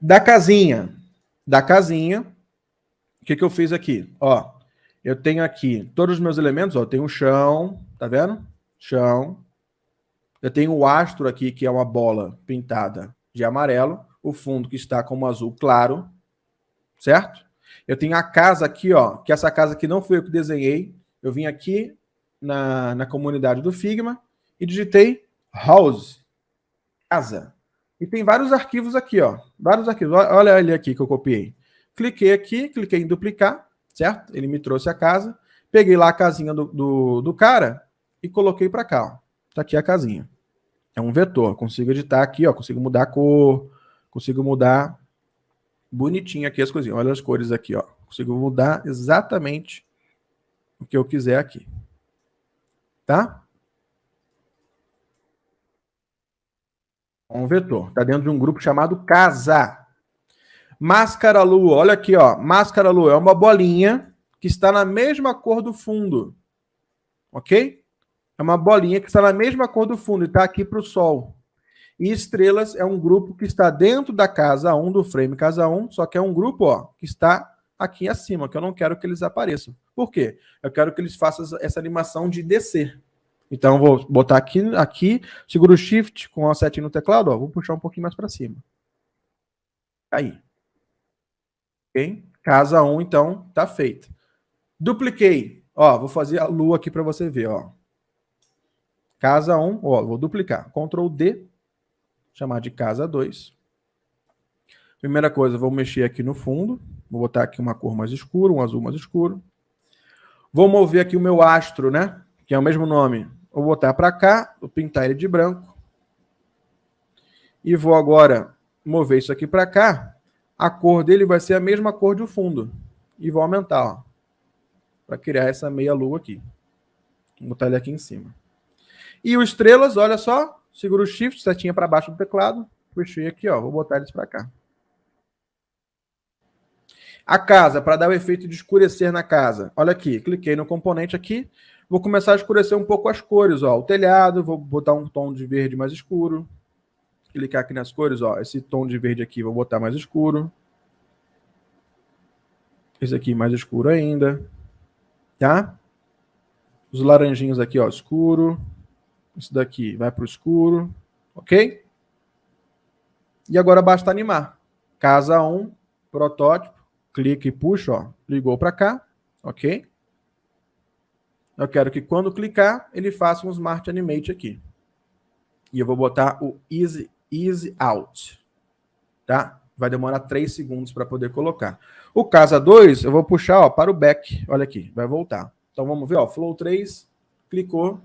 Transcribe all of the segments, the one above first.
Da casinha. Da casinha. O que, que eu fiz aqui? Ó, eu tenho aqui todos os meus elementos. Ó, eu tenho o chão, tá vendo? Chão. Eu tenho o astro aqui, que é uma bola pintada de amarelo. O fundo que está como azul claro, certo? Eu tenho a casa aqui, ó, que essa casa aqui não foi eu que desenhei. Eu vim aqui na, na comunidade do Figma e digitei house, casa. E tem vários arquivos aqui, ó. Vários arquivos. Olha ele aqui que eu copiei. Cliquei aqui, cliquei em duplicar, certo? Ele me trouxe a casa. Peguei lá a casinha do, do, do cara e coloquei para cá, ó. Tá aqui a casinha. É um vetor. Consigo editar aqui, ó. Consigo mudar a cor. Consigo mudar bonitinho aqui as coisinhas. Olha as cores aqui, ó. Consigo mudar exatamente o que eu quiser aqui. Tá? um vetor. Está dentro de um grupo chamado casa. Máscara lua, olha aqui, ó. Máscara lua é uma bolinha que está na mesma cor do fundo. Ok? É uma bolinha que está na mesma cor do fundo e está aqui para o Sol. E estrelas é um grupo que está dentro da casa 1, do frame casa 1, só que é um grupo ó, que está aqui acima, que eu não quero que eles apareçam. Por quê? Eu quero que eles façam essa animação de descer. Então, vou botar aqui, aqui, seguro Shift com a setinha no teclado, ó, vou puxar um pouquinho mais para cima. Aí. Ok? Casa 1, um, então, tá feito. Dupliquei. Ó, vou fazer a lua aqui para você ver, ó. Casa 1, um, ó, vou duplicar. Ctrl D, chamar de casa 2. Primeira coisa, vou mexer aqui no fundo. Vou botar aqui uma cor mais escura, um azul mais escuro. Vou mover aqui o meu astro, né? que é o mesmo nome, vou botar para cá, vou pintar ele de branco. E vou agora mover isso aqui para cá. A cor dele vai ser a mesma cor do fundo. E vou aumentar, para criar essa meia lua aqui. Vou botar ele aqui em cima. E o estrelas, olha só, segura o shift, setinha para baixo do teclado, puxei aqui, ó, vou botar eles para cá. A casa, para dar o efeito de escurecer na casa. Olha aqui, cliquei no componente aqui, Vou começar a escurecer um pouco as cores, ó. O telhado, vou botar um tom de verde mais escuro. Clicar aqui nas cores, ó. Esse tom de verde aqui, vou botar mais escuro. Esse aqui mais escuro ainda. Tá? Os laranjinhos aqui, ó, escuro. Isso daqui vai para o escuro. Ok? E agora basta animar. Casa 1, um, protótipo, clica e puxa, ó. Ligou para cá, ok? eu quero que quando clicar, ele faça um Smart Animate aqui. E eu vou botar o Easy, easy Out, tá? Vai demorar 3 segundos para poder colocar. O Casa 2, eu vou puxar ó, para o back, olha aqui, vai voltar. Então vamos ver, ó, Flow 3, clicou,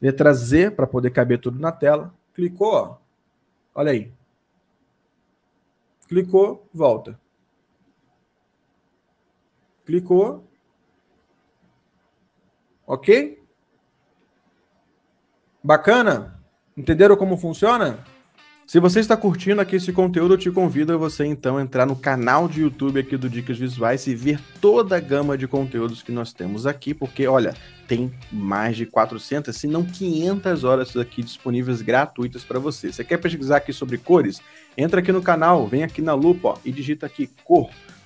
letra Z para poder caber tudo na tela, clicou, ó, olha aí. Clicou, volta. Clicou, Ok? Bacana? Entenderam como funciona? Se você está curtindo aqui esse conteúdo, eu te convido a você então entrar no canal de YouTube aqui do Dicas Visuais e ver toda a gama de conteúdos que nós temos aqui, porque olha, tem mais de 400, se não 500 horas aqui disponíveis gratuitas para você. Você quer pesquisar aqui sobre cores? Entra aqui no canal, vem aqui na lupa ó, e digita aqui cor